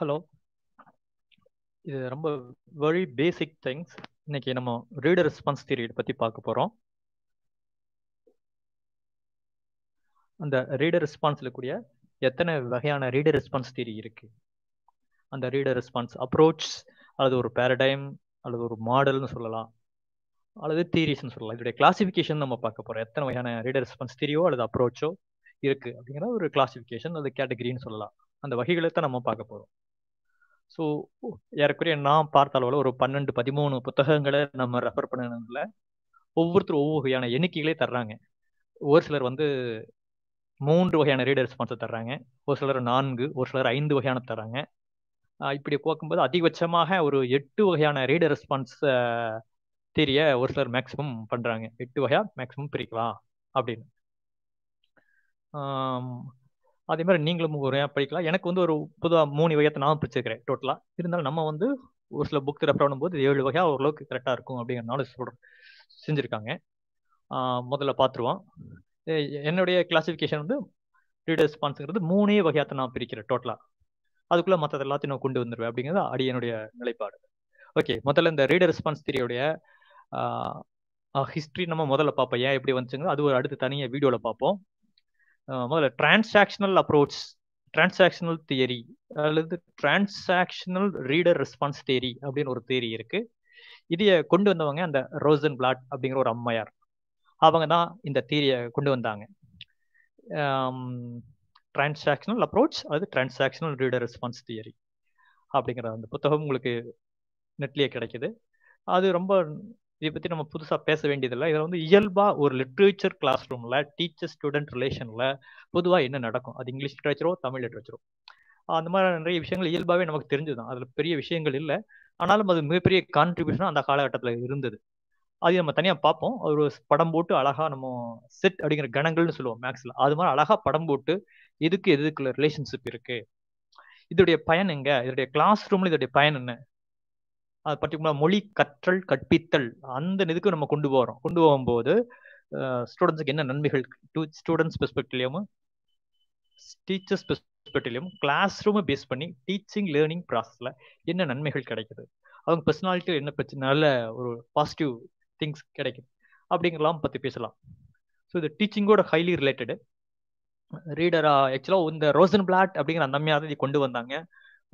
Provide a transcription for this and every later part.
hello இது ரொம்ப very basic things இன்னைக்கு நம்ம ரீடர் ரெஸ்பான்ஸ் தீரியட் பற்றி பார்க்க போகிறோம் அந்த ரீடர் ரெஸ்பான்ஸில் கூடிய எத்தனை வகையான ரீடர் ரெஸ்பான்ஸ் தியரி இருக்கு அந்த ரீடர் ரெஸ்பான்ஸ் அப்ரோச் அல்லது ஒரு பேரடைம் அல்லது ஒரு மாடல்னு சொல்லலாம் அல்லது தீரிஸ்ன்னு சொல்லலாம் இதோடைய கிளாசிஃபிகேஷன் நம்ம பார்க்க போகிறோம் எத்தனை வகையான ரீடர் ரெஸ்பான்ஸ் திரியோ அல்லது அப்ரோச்சோ இருக்குது அப்படிங்கிற ஒரு கிளாசிஃபிகேஷன் அது கேட்டகிரின்னு சொல்லலாம் அந்த வகைகளை தான் நம்ம பார்க்க போகிறோம் ஸோ ஏறக்குறைய நான் பார்த்த அளவில் ஒரு பன்னெண்டு பதிமூணு புத்தகங்களை நம்ம ரெஃபர் பண்ணதுல ஒவ்வொருத்தரும் ஒவ்வொரு வகையான எண்ணிக்கைகளே தர்றாங்க ஒரு சிலர் வந்து மூன்று வகையான ரீடர் ரெஸ்பான்ஸை தர்றாங்க ஒரு சிலர் நான்கு ஒரு சிலர் ஐந்து வகையான தர்றாங்க இப்படி போக்கும்போது அதிகபட்சமாக ஒரு எட்டு வகையான ரீடர் ரெஸ்பான்ஸை தெரிய ஒரு சிலர் மேக்ஸிமம் பண்ணுறாங்க எட்டு வகையாக மேக்ஸிமம் பிரிக்கலாம் அப்படின்னு அதே மாதிரி நீங்களும் ஏன் படிக்கலாம் எனக்கு வந்து ஒரு பொதுவாக மூணு வகையத்தை நான் பிடிச்சிருக்கிறேன் டோட்டலாக இருந்தாலும் நம்ம வந்து ஒரு சில புக் ரெஃபர் பண்ணும்போது ஏழு வகையாக ஓரளவுக்கு கரெக்டாக இருக்கும் அப்படிங்கிற நாலேஜ் சொல்கிறேன் செஞ்சுருக்காங்க முதல்ல பார்த்துருவோம் என்னுடைய கிளாசிஃபிகேஷன் வந்து ரீடர் ரெஸ்பான்ஸுங்கிறது மூணே வகையாத்த நான் பிரிக்கிறேன் டோட்டலாக அதுக்குள்ளே மற்றது எல்லாத்தையும் நான் கொண்டு வந்துடுவேன் அப்படிங்கிறது அடி என்னுடைய நிலைப்பாடு ஓகே முதல்ல இந்த ரீடர் ரெஸ்பான்ஸ் திரியுடைய ஹிஸ்ட்ரி நம்ம முதல்ல பார்ப்போம் ஏன் எப்படி வந்துச்சுங்க அது ஒரு அடுத்து தனியாக வீடியோவில் பார்ப்போம் முதல்ல டிரான்சாக்ஷனல் அப்ரோச் டிரான்சாக்ஷனல் தியரி அல்லது டிரான்சாக்ஷனல் ரீடர் ரெஸ்பான்ஸ் தியரி அப்படின்னு ஒரு தியரி இருக்கு இதைய கொண்டு வந்தவங்க அந்த ரோசன் பிளாட் அப்படிங்கிற ஒரு அம்மையார் அவங்க தான் இந்த தியரியை கொண்டு வந்தாங்க டிரான்சாக்ஷனல் அப்ரோச் அல்லது டிரான்சாக்ஷனல் ரீடர் ரெஸ்பான்ஸ் தியரி அப்படிங்கிற அந்த புத்தகம் உங்களுக்கு நெட்லேயே கிடைக்குது அது ரொம்ப இதை பற்றி நம்ம புதுசாக பேச வேண்டியதில்லை இதில் வந்து இயல்பாக ஒரு லிட்ரேச்சர் கிளாஸ் ரூமில் டீச்சர் ஸ்டூடெண்ட் ரிலேஷனில் பொதுவாக என்ன நடக்கும் அது இங்கிலீஷ் லிட்ரேச்சரோ தமிழ் லிட்ரேச்சரோ அந்த மாதிரி நிறைய விஷயங்கள் இயல்பாகவே நமக்கு தெரிஞ்சுதான் அதில் பெரிய விஷயங்கள் இல்லை ஆனாலும் அது மிகப்பெரிய கான்ட்ரிபியூஷன் அந்த காலகட்டத்தில் இருந்தது அது நம்ம தனியாக பார்ப்போம் ஒரு படம் போட்டு அழகாக நம்ம செட் அப்படிங்கிற கணங்கள்னு சொல்லுவோம் மேக்ஸில் அது மாதிரி அழகாக படம் போட்டு எதுக்கு எதுக்குள்ள ரிலேஷன்ஷிப் இருக்குது இதோடைய பயன் எங்க இதோடைய கிளாஸ் ரூம்ல இதோடைய பயன் என்ன அது பர்டிகுலர் மொழி கற்றல் கற்பித்தல் அந்த இதுக்கு நம்ம கொண்டு போகிறோம் கொண்டு போகும்போது ஸ்டூடெண்ட்ஸுக்கு என்ன நன்மைகள் டூ ஸ்டூடெண்ட்ஸ் பெர்ஸ்பெக்டிவ்லையும் டீச்சர்ஸ் பெர்ஸ்பெக்டிவ்லையும் கிளாஸ் ரூமை பேஸ் பண்ணி டீச்சிங் லேர்னிங் ப்ராசஸில் என்ன நன்மைகள் கிடைக்குது அவங்க பர்சனாலிட்டியில் என்ன பிரச்சனை நல்ல ஒரு பாசிட்டிவ் திங்ஸ் கிடைக்குது அப்படிங்கிறலாம் பற்றி பேசலாம் ஸோ இது டீச்சிங்கோட ஹைலி ரிலேட்டடு ரீடரா ஆக்சுவலாக இந்த ரோசன் பிளாட் அப்படிங்கிற அந்த அம்மையார் கொண்டு வந்தாங்க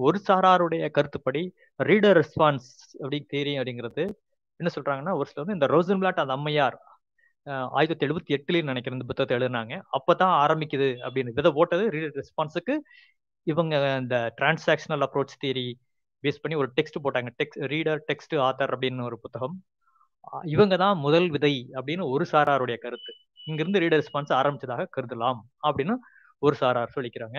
ஒரு சாராருடைய கருத்துப்படி ரீடர் ரெஸ்பான்ஸ் அப்படி தேரி அப்படிங்கிறது என்ன சொல்றாங்கன்னா ஒரு சிலர் இந்த பிளாட் அந்த அம்மையார் ஆயிரத்தி எழுபத்தி எட்டுலேயும் நினைக்கிறேன் இந்த புத்தகத்தை எழுதினாங்க அப்பதான் ஆரம்பிக்குது அப்படின்னு விதை போட்டது ரீடர் ரெஸ்பான்ஸுக்கு இவங்க இந்த டிரான்சாக்ஷனல் அப்ரோச் தியரி பேஸ் பண்ணி ஒரு டெக்ஸ்ட் போட்டாங்க டெக்ஸ்ட் ரீடர் டெக்ஸ்ட் ஆத்தர் அப்படின்னு ஒரு புத்தகம் இவங்க தான் முதல் விதை அப்படின்னு ஒரு சாராருடைய கருத்து இங்கிருந்து ரீடர் ரெஸ்பான்ஸ் ஆரம்பிச்சதாக கருதலாம் அப்படின்னு ஒரு சாரார் சொல்லிக்கிறாங்க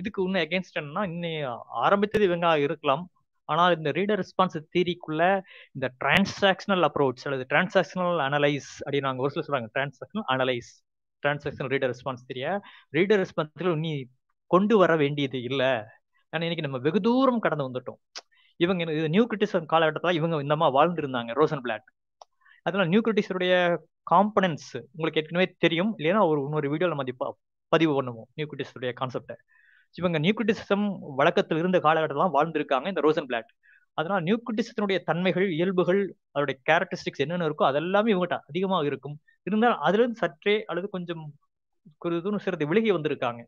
இதுக்கு இன்னும் எகேன்ஸ்ட் என்னன்னா இன்னும் ஆரம்பித்தது இவங்க இருக்கலாம் ஆனால் இந்த ரீடர் ரெஸ்பான்ஸ் தீரிக்குள்ள இந்த டிரான்சாக்ஷனல் அப்ரோச் அல்லது டிரான்சாக்ஷனல் அனலைஸ் அப்படின்னு நாங்கள் ஒரு சில சொல்றாங்க transactional analyse transactional reader response தெரிய ரீடர் ரெஸ்பான்ஸ் இன்னி கொண்டு வர வேண்டியது இல்லை ஏன்னா இன்னைக்கு நம்ம வெகு தூரம் கடந்து வந்துட்டோம் இவங்க இது நியூ கிரிட்டிசம் காலகட்டத்தில் இவங்க இந்தமா வாழ்ந்துருந்தாங்க ரோசன் பிளாட் அதனால நியூ கிரிட்டிசருடைய காம்பனன்ஸ் உங்களுக்கு ஏற்கனவே தெரியும் இல்லைன்னா ஒரு இன்னொரு வீடியோ நம்ம பதிவு பண்ணுவோம் நியூக்ளிட்டிஸுடைய கான்செப்டை இவங்க நியூக்ளிட்டிசம் வழக்கத்தில் இருந்த காலகட்டத்தில் வாழ்ந்திருக்காங்க இந்த ரோசன் பிளாட் அதனால் நியூக்ரிட்டிசத்தினுடைய தன்மைகள் இயல்புகள் அதோடைய கேரக்டரிஸ்டிக்ஸ் என்னென்ன இருக்கோ அதெல்லாமே இவங்ககிட்ட அதிகமாக இருக்கும் இருந்தால் அதுலேருந்து சற்றே அல்லது கொஞ்சம் குறிதுன்னு சிறிது விலகி வந்திருக்காங்க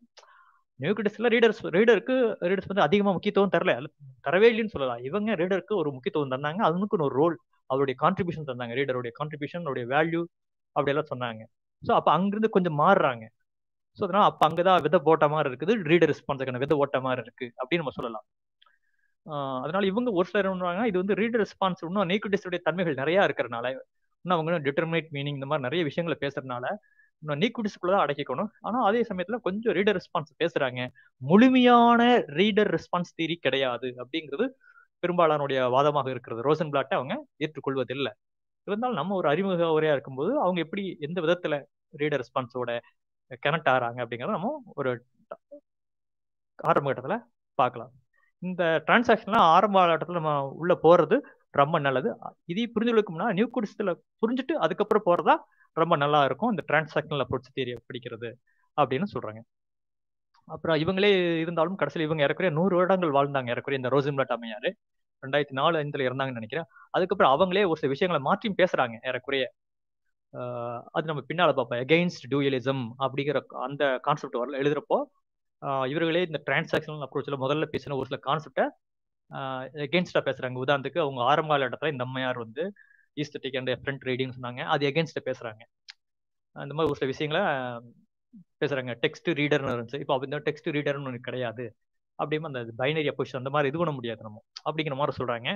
நியூக்ரிட்டிஸில் ரீடர்ஸ் ரீடருக்கு ரீடர்ஸ் வந்து அதிகமாக முக்கியத்துவம் தரல தரவே இல்லைன்னு சொல்லலாம் இவங்க ரீடருக்கு ஒரு முக்கியத்துவம் தந்தாங்க அதுக்குன்னு ஒரு ரோல் அவருடைய கான்ட்ரிபியூஷன் தந்தாங்க ரீடருடைய கான்ட்ரிபியூஷன் அவருடைய வேல்யூ அப்படியெல்லாம் சொன்னாங்க ஸோ அப்போ அங்கிருந்து கொஞ்சம் மாறுறாங்க ஸோ அதனால் அப்போ அங்கே தான் விதை போட்ட மாதிரி இருக்குது ரீடர் ரெஸ்பான்ஸுக்கான வித ஓட்ட மாதிரி இருக்கு அப்படின்னு நம்ம சொல்லலாம் அதனால இவங்க ஒரு சிலர் என்ன இது வந்து ரீடர் ரெஸ்பான்ஸ் இன்னும் நீக்குடிஸுடைய தன்மைகள் நிறையா இருக்கிறனால இன்னும் அவங்க டிட்டர்மினேட் மீனிங் இந்த மாதிரி நிறைய விஷயங்களை பேசுறதுனால இன்னும் நீக்குடிஸுக்குள்ள தான் அடக்கிக்கணும் ஆனால் அதே சமயத்தில் கொஞ்சம் ரீடர் ரெஸ்பான்ஸ் பேசுறாங்க முழுமையான ரீடர் ரெஸ்பான்ஸ் தீரி கிடையாது அப்படிங்கிறது பெரும்பாலானுடைய வாதமாக இருக்கிறது ரோசன் பிளாட்டை அவங்க ஏற்றுக்கொள்வதில்லை இருந்தாலும் நம்ம ஒரு அறிமுக உரையாக இருக்கும்போது அவங்க எப்படி எந்த விதத்தில் ரீடர் ரெஸ்பான்ஸோட கனெக்ட் ஆகிறாங்க அப்படிங்கிறத நம்ம ஒரு ஆரம்ப கட்டத்தில் பார்க்கலாம் இந்த டிரான்சாக்ஷன்லாம் ஆரம்ப கட்டத்தில் நம்ம உள்ளே போகிறது ரொம்ப நல்லது இதை புரிஞ்சு கொடுக்கும்னா நியூ குடிசத்தில் புரிஞ்சுட்டு அதுக்கப்புறம் போகிறதா ரொம்ப நல்லா இருக்கும் இந்த டிரான்சாக்ஷனில் அப்ரோச் தீரியை பிடிக்கிறது அப்படின்னு சொல்கிறாங்க அப்புறம் இவங்களே இருந்தாலும் கடைசியில் இவங்க இறக்குறைய நூறு வருடங்கள் வாழ்ந்தாங்க இறக்குறைய இந்த ரோசிம்லட் அம்மையார் ரெண்டாயிரத்தி நாலு ஐந்துல இறந்தாங்கன்னு நினைக்கிறேன் அதுக்கப்புறம் அவங்களே ஒரு சில விஷயங்களை மாற்றியும் பேசுறாங்க ஏறக்குறைய அது நம்ம பின்னால் பார்ப்போம் எகெயின்ஸ்ட் டூயலிசம் அப்படிங்கிற அந்த கான்செப்ட் வரல எழுதுறப்போ இவர்களே இந்த டிரான்சாக்ஷனல் அப்ரோச்சில் முதல்ல பேசின ஒரு சில கான்செப்டை எகெயின்ஸ்டாக பேசுகிறாங்க உதாரணத்துக்கு அவங்க ஆரம்ப இடத்துல இந்த அம்மையார் வந்து ஈஸ்தட்டிக் அண்ட் ஃப்ரண்ட் ரீடிங்னு சொன்னாங்க அது எகெயின்ஸ்ட பேசுகிறாங்க அந்த மாதிரி ஒரு சில விஷயங்களை பேசுகிறாங்க டெக்ஸ்ட் ரீடர்னு இருந்துச்சு இப்போ அப்படி டெக்ஸ்ட் ரீடர்னு ஒன்று கிடையாது அப்படியே அந்த பைனரி அப்போசிஷன் அந்த மாதிரி இது பண்ண முடியாது நம்ம அப்படிங்கிற மாதிரி சொல்கிறாங்க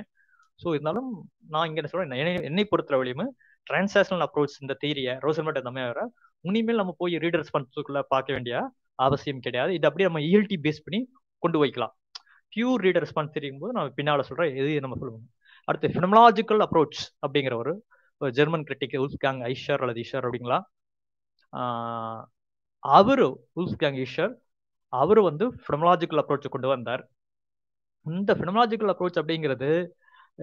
ஸோ இருந்தாலும் நான் இங்கே என்ன சொல்கிறேன் என்னை வழியுமே டிரான்சாக்ஷனல் அப்ரோச் இந்த தீரியை ரோசன்மேட் எல்லாமே வர உனிமேல் நம்ம போய் ரீடர்ஸ் பண்ணுறதுக்குள்ள பார்க்க வேண்டிய அவசியம் கிடையாது இது அப்படியே நம்ம இஎல்டி e பேஸ் பண்ணி கொண்டு வைக்கலாம் பியூர் ரீடர்ஸ் ரெஸ்பான்ஸ் தெரியும் போது நம்ம பின்னால் சொல்கிறோம் எது நம்ம சொல்லுவோம் அடுத்து ஃபினமலாஜிக்கல் அப்ரோச் அப்படிங்கிற ஒரு ஜெர்மன் கிரிட்டிக் கேங் ஐஷர் அல்லது ஈஷர் அப்படிங்களா அவர் கேங் ஈஷர் அவர் வந்து ஃபினமலாஜிக்கல் அப்ரோச்சை கொண்டு வந்தார் இந்த ஃபினமலாஜிக்கல் அப்ரோச் அப்படிங்கிறது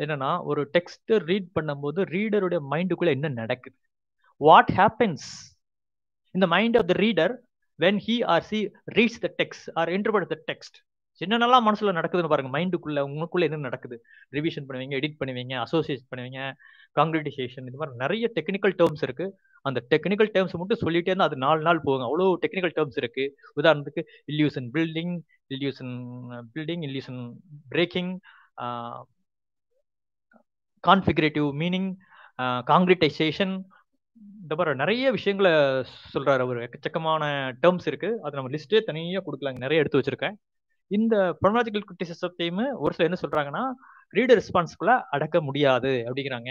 என்னன்னா ஒரு டெக்ஸ்ட் ரீட் பண்ணும்போது ரீடருடைய மைண்டுக்குள்ள என்ன நடக்குது வாட் ஹேப்பன்ஸ் இந்த mind of the reader when he or she reads the text or interpret the text என்னென்னலாம் மனசுல நடக்குதுன்னு பாருங்க மைண்டுக்குள்ள உங்களுக்குள்ள என்ன நடக்குது ரிவிஷன் பண்ணுவீங்க எடிட் பண்ணுவீங்க அசோசியேட் பண்ணுவீங்க காங்கிரீட்டைசேஷன் இது மாதிரி நிறைய டெக்னிக்கல் டேர்ம்ஸ் இருக்கு அந்த டெக்னிக்கல் டேர்ம்ஸ் மட்டும் சொல்லிட்டே இருந்தால் அது நாலு நாள் போகும் அவ்வளோ டெக்னிக்கல் டேர்ம்ஸ் இருக்கு உதாரணத்துக்கு illusion building illusion building illusion breaking configurative meaning concretisation இந்த மாதிரி நிறைய விஷயங்களை சொல்கிறார் அவர் எக்கச்சக்கமான டேர்ம்ஸ் இருக்குது அதை நம்ம லிஸ்ட்டே தனியாக கொடுக்கலாங்க நிறைய எடுத்து வச்சுருக்கேன் இந்த ப்ரொனாலஜிக்கல் கிரிட்டிசிசத்தையும் ஒரு சிலர் என்ன சொல்கிறாங்கன்னா ரீடர் ரெஸ்பான்ஸ்குள்ளே அடக்க முடியாது அப்படிங்கிறாங்க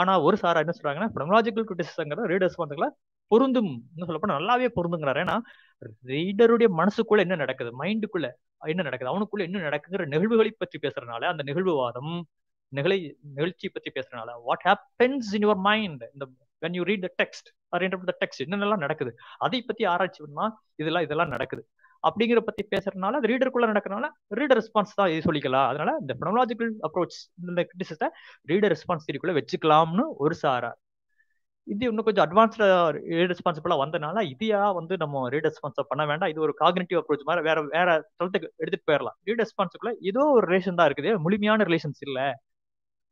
ஆனால் ஒரு சாரா என்ன சொல்கிறாங்கன்னா ப்ரொனாலஜிக்கல் கிரிட்டிசிசங்கிற ரீடர் ரெஸ்பான்ஸ்களை பொருந்தும் சொல்லப்போ நல்லாவே பொருந்துங்கிறார் ஏன்னா ரீடருடைய மனசுக்குள்ளே என்ன நடக்குது மைண்டுக்குள்ளே என்ன நடக்குது அவனுக்குள்ளே என்ன நடக்குங்கிற நிகழ்வுகளை பற்றி பேசுறதுனால அந்த நிகழ்வுவாதம் நிகழை நிகழ்ச்சி பற்றி பேசுறதுனால what happens in your mind இந்த when you read the text or interpret the text என்னென்னலாம் நடக்குது அதை பற்றி ஆராய்ச்சி பண்ணா இதெல்லாம் இதெல்லாம் நடக்குது அப்படிங்கிற பத்தி பேசுறதுனால அது ரீடருக்குள்ள நடக்கிறனால ரீடர் ரெஸ்பான்ஸ் தான் இது சொல்லிக்கலாம் அதனால இந்த பெனலாஜிக்கல் அப்ரோச் இந்த கிரிட்டிசிஸ்ட ரீடர் ரெஸ்பான்ஸ் திரிக்குள்ள வச்சுக்கலாம்னு ஒரு சாரா இது இன்னும் கொஞ்சம் அட்வான்ஸ்டா ரெஸ்பான்சிபிளா வந்தனால இதையா வந்து நம்ம ரீட் ரெஸ்பான்ஸ் பண்ண வேண்டாம் இது ஒரு காக்னேட்டிவ் அப்ரோச் மாதிரி வேற வேற தளத்துக்கு எடுத்துட்டு போயிடலாம் ரீட் ரெஸ்பான்ஸுக்குள்ள ஏதோ ஒரு ரிலேஷன் தான் இருக்குது முழுமையான ரிலேஷன்ஸ் இல்லை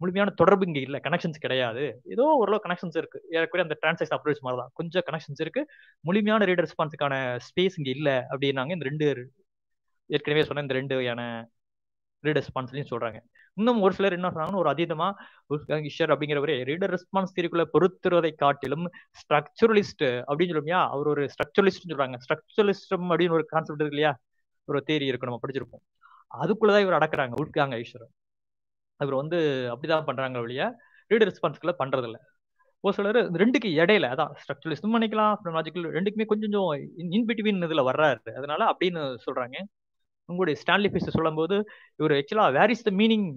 முழுமையான தொடர்பு இங்கே இல்லை கனெக்ஷன்ஸ் கிடையாது ஏதோ ஓரளவு கனெக்ஷன்ஸ் இருக்கு ஏற்கனவே அந்த டிரான்சைஸ் அப்ரோச் மாதிரி தான் கொஞ்சம் கனெக்ஷன்ஸ் இருக்கு முழுமையான ரீட் ரெஸ்பான்ஸுக்கான ஸ்பேஸ் இங்கே இல்லை அப்படின்னாங்க இந்த ரெண்டு ஏற்கனவே சொன்ன இந்த ரெண்டு வகையான ரீடர் ரெஸ்பான்ஸ்லையும் சொல்றாங்க இன்னும் ஒரு சிலர் என்ன சொன்னாங்கன்னா ஒரு அதீதமா ஈஸ்வர் அப்படிங்கிறவரே ரீடர் ரெஸ்பான்ஸ் தீர்க்குள்ள பொறுத்துறதை காட்டிலும் ஸ்ட்ரக்சரலிஸ்ட் அப்படின்னு சொல்லுமியா அவர் ஒரு ஸ்ட்ரக்சரலிஸ்ட்னு சொல்றாங்க ஸ்ட்ரக்சரலிஸ்டம் அப்படின்னு ஒரு கான்செப்ட் இருக்கு இல்லையா ஒரு தேரி இருக்கு நம்ம படிச்சிருப்போம் அதுக்குள்ளதான் இவர் அடக்குறாங்க உட்காங்க ஈஸ்வரன் அவர் வந்து அப்படிதான் பண்றாங்க வழிய ரீடர் ரெஸ்பான்ஸ்களை பண்றது இல்லை ஒரு சிலர் ரெண்டுக்கு இடையில அதான் ஸ்ட்ரக்சரலிசம் பண்ணிக்கலாம் அப்புறம் ரெண்டுக்குமே கொஞ்சம் இன் பிட்வீன் இதுல வர்றாரு அதனால அப்படின்னு சொல்றாங்க உங்களுடைய ஸ்டான்லி பீஸ் சொல்லும்போது இவர் ஆக்சுவலா வேர் இஸ் த மீனிங்